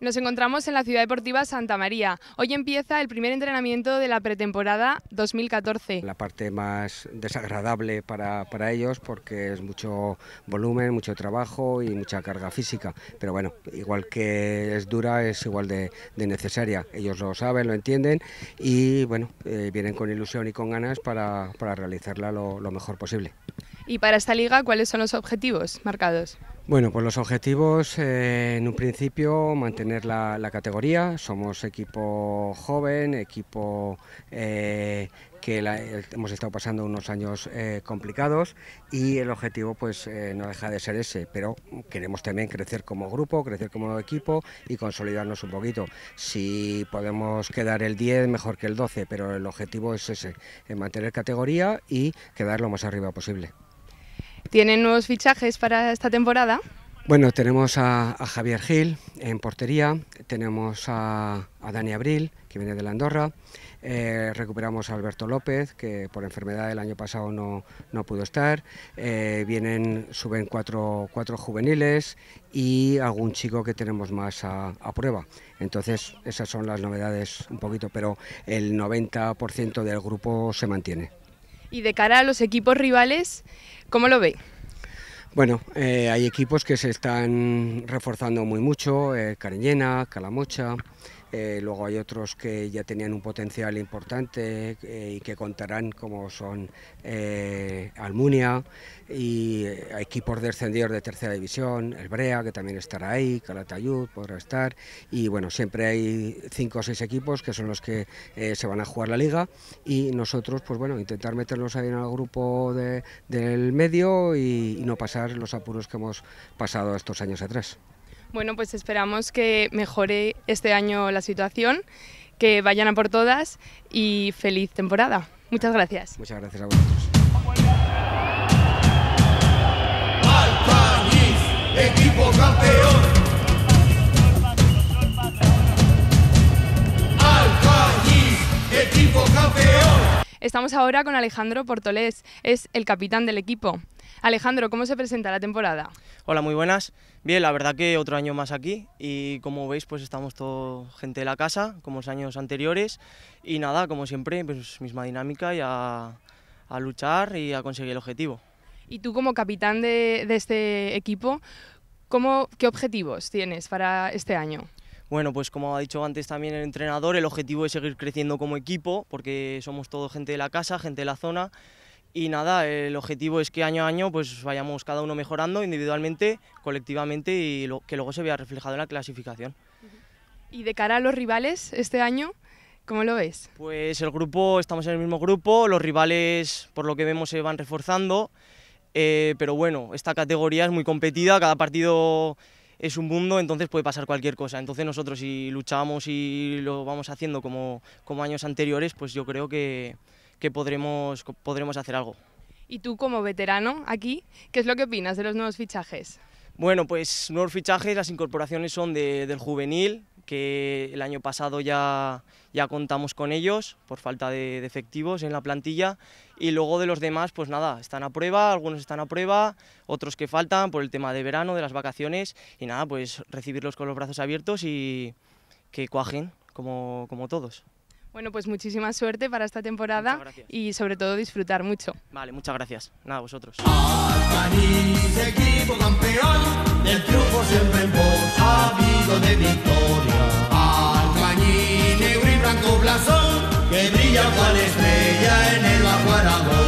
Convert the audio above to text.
Nos encontramos en la Ciudad Deportiva Santa María. Hoy empieza el primer entrenamiento de la pretemporada 2014. La parte más desagradable para, ellos porque es mucho volumen, mucho trabajo y mucha carga física. Pero bueno, igual que es dura, es igual de, necesaria. Ellos lo saben, lo entienden y bueno, eh, vienen con ilusión y con ganas para, realizarla lo mejor posible. Y para esta liga, ¿cuáles son los objetivos marcados? Bueno, pues los objetivos, eh, en un principio, mantener la, categoría. Somos equipo joven, equipo eh, que hemos estado pasando unos años eh, complicados y el objetivo pues no deja de ser ese, pero queremos también crecer como grupo, crecer como equipo y consolidarnos un poquito. Si podemos quedar el 10, mejor que el 12, pero el objetivo es ese, mantener categoría y quedar lo más arriba posible. ¿Tienen nuevos fichajes para esta temporada? Bueno, tenemos a, Javier Gil en portería, tenemos a, Dani Abril, que viene de la Andorra, eh, recuperamos a Alberto López, que por enfermedad el año pasado no, pudo estar, eh, vienen, suben cuatro, cuatro, juveniles y algún chico que tenemos más a, a prueba. Entonces, esas son las novedades un poquito, pero el 90% del grupo se mantiene. Y de cara a los equipos rivales, ¿cómo lo ve? Bueno, eh, hay equipos que se están reforzando muy mucho, eh, Calamocha, eh, luego hay otros que ya tenían un potencial importante eh, y que contarán, como son eh, Almunia y equipos descendidos de tercera división, el Brea, que también estará ahí, Calatayud podrá estar. Y bueno, siempre hay cinco o seis equipos que son los que se van a jugar la liga. Y nosotros, pues bueno, intentar meterlos ahí en el grupo del medio y no pasar los apuros que hemos pasado estos años atrás. Bueno, pues esperamos que mejore este año la situación, que vayan a por todas y feliz temporada. Muchas gracias. Muchas gracias a vosotros. equipo campeón. Estamos ahora con Alejandro Portolés, es el capitán del equipo. Alejandro, ¿cómo se presenta la temporada? Hola, muy buenas. Bien, la verdad que otro año más aquí y como veis pues estamos todo gente de la casa, como los años anteriores y nada, como siempre, pues misma dinámica y a, luchar y a conseguir el objetivo. Y tú como capitán de, este equipo, ¿qué objetivos tienes para este año? Bueno, pues como ha dicho antes también el entrenador, el objetivo es seguir creciendo como equipo, porque somos todo gente de la casa, gente de la zona, y nada, el objetivo es que año a año pues vayamos cada uno mejorando individualmente, colectivamente y lo, que luego se vea reflejado en la clasificación. Y de cara a los rivales este año, ¿cómo lo ves? Pues el grupo, estamos en el mismo grupo, los rivales por lo que vemos se van reforzando, eh, pero bueno, esta categoría es muy competida, cada partido es un mundo, entonces puede pasar cualquier cosa. Entonces nosotros si luchamos y lo vamos haciendo como, como años anteriores, pues yo creo que que podremos, podremos hacer algo. Y tú como veterano aquí, ¿qué es lo que opinas de los nuevos fichajes? Bueno, pues nuevos fichajes, las incorporaciones son del juvenil, que el año pasado ya, ya contamos con ellos por falta de, efectivos en la plantilla y luego de los demás, pues nada, están a prueba, algunos están a prueba, otros que faltan por el tema de verano, de las vacaciones y nada, pues recibirlos con los brazos abiertos y que cuajen como, como todos. Bueno, pues muchísima suerte para esta temporada y sobre todo disfrutar mucho. Vale, muchas gracias. Nada, vosotros. Alcañiz, equipo campeón, del triunfo siempre en voz, habido de victoria. Alcañiz, negro y blanco blasón, que brilla cual estrella en el aguarador.